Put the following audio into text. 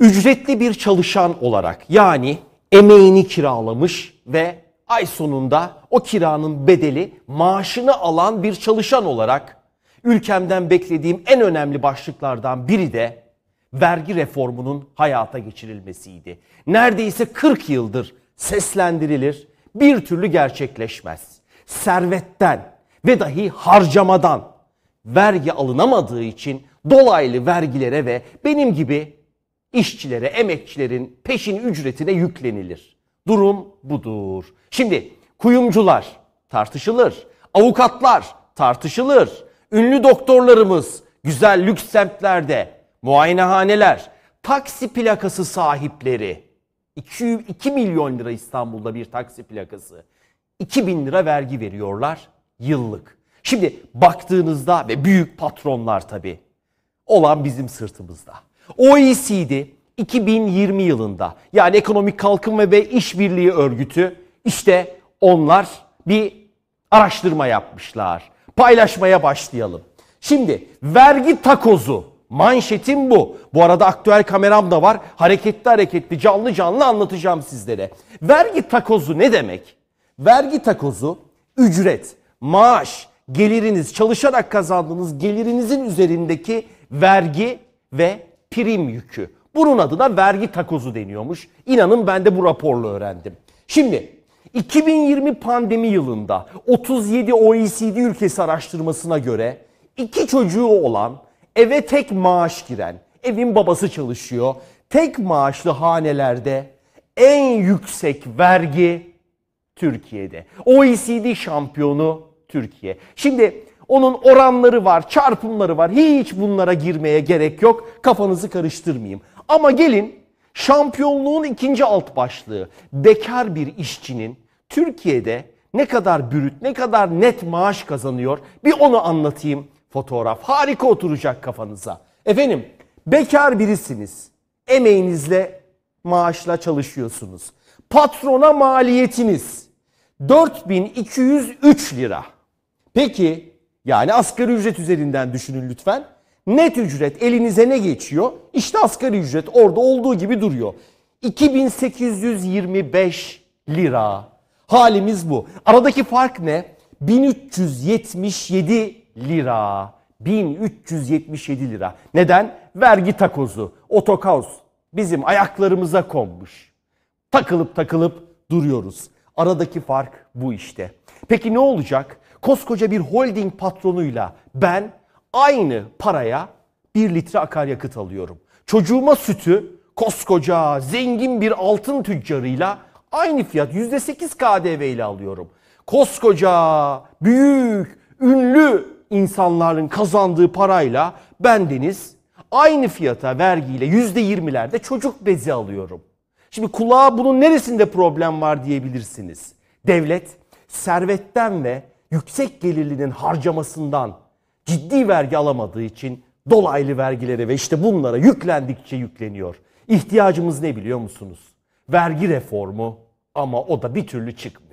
ücretli bir çalışan olarak yani emeğini kiralamış ve ay sonunda o kiranın bedeli maaşını alan bir çalışan olarak ülkemden beklediğim en önemli başlıklardan biri de vergi reformunun hayata geçirilmesiydi. Neredeyse 40 yıldır seslendirilir, bir türlü gerçekleşmez. Servetten ve dahi harcamadan vergi alınamadığı için dolaylı vergilere ve benim gibi işçilere, emekçilerin peşin ücretine yüklenilir. Durum budur. Şimdi kuyumcular tartışılır, avukatlar tartışılır, ünlü doktorlarımız güzel lüks semtlerde, muayenehaneler, taksi plakası sahipleri 2, 2 milyon lira İstanbul'da bir taksi plakası. 2 bin lira vergi veriyorlar yıllık. Şimdi baktığınızda ve büyük patronlar tabii olan bizim sırtımızda. OECD 2020 yılında yani Ekonomik Kalkınma ve İşbirliği Örgütü işte onlar bir araştırma yapmışlar. Paylaşmaya başlayalım. Şimdi vergi takozu manşetim bu. Bu arada aktüel kameram da var. Hareketli hareketli canlı canlı anlatacağım sizlere. Vergi takozu ne demek? Vergi takozu ücret, maaş, geliriniz, çalışarak kazandığınız gelirinizin üzerindeki vergi ve prim yükü. Bunun adına vergi takozu deniyormuş. İnanın ben de bu raporla öğrendim. Şimdi 2020 pandemi yılında 37 OECD ülkesi araştırmasına göre iki çocuğu olan eve tek maaş giren, evin babası çalışıyor, tek maaşlı hanelerde en yüksek vergi Türkiye'de. OECD şampiyonu Türkiye. Şimdi onun oranları var, çarpımları var. Hiç bunlara girmeye gerek yok. Kafanızı karıştırmayayım. Ama gelin şampiyonluğun ikinci alt başlığı. Bekar bir işçinin Türkiye'de ne kadar bürüt, ne kadar net maaş kazanıyor bir onu anlatayım fotoğraf. Harika oturacak kafanıza. Efendim bekar birisiniz. Emeğinizle maaşla çalışıyorsunuz. Patrona maliyetiniz 4203 lira. Peki yani asgari ücret üzerinden düşünün lütfen. Net ücret elinize ne geçiyor? İşte asgari ücret orada olduğu gibi duruyor. 2825 lira. Halimiz bu. Aradaki fark ne? 1377 lira. 1377 lira. Neden? Vergi takozu, otokaus bizim ayaklarımıza konmuş. Takılıp takılıp duruyoruz. Aradaki fark bu işte. Peki ne olacak? Koskoca bir holding patronuyla ben aynı paraya bir litre akaryakıt alıyorum. Çocuğuma sütü koskoca zengin bir altın tüccarıyla aynı fiyat %8 KDV ile alıyorum. Koskoca büyük ünlü insanların kazandığı parayla bendeniz aynı fiyata vergiyle %20'lerde çocuk bezi alıyorum. Şimdi kulağa bunun neresinde problem var diyebilirsiniz. Devlet servetten ve yüksek gelirlinin harcamasından ciddi vergi alamadığı için dolaylı vergilere ve işte bunlara yüklendikçe yükleniyor. İhtiyacımız ne biliyor musunuz? Vergi reformu ama o da bir türlü çıkmıyor.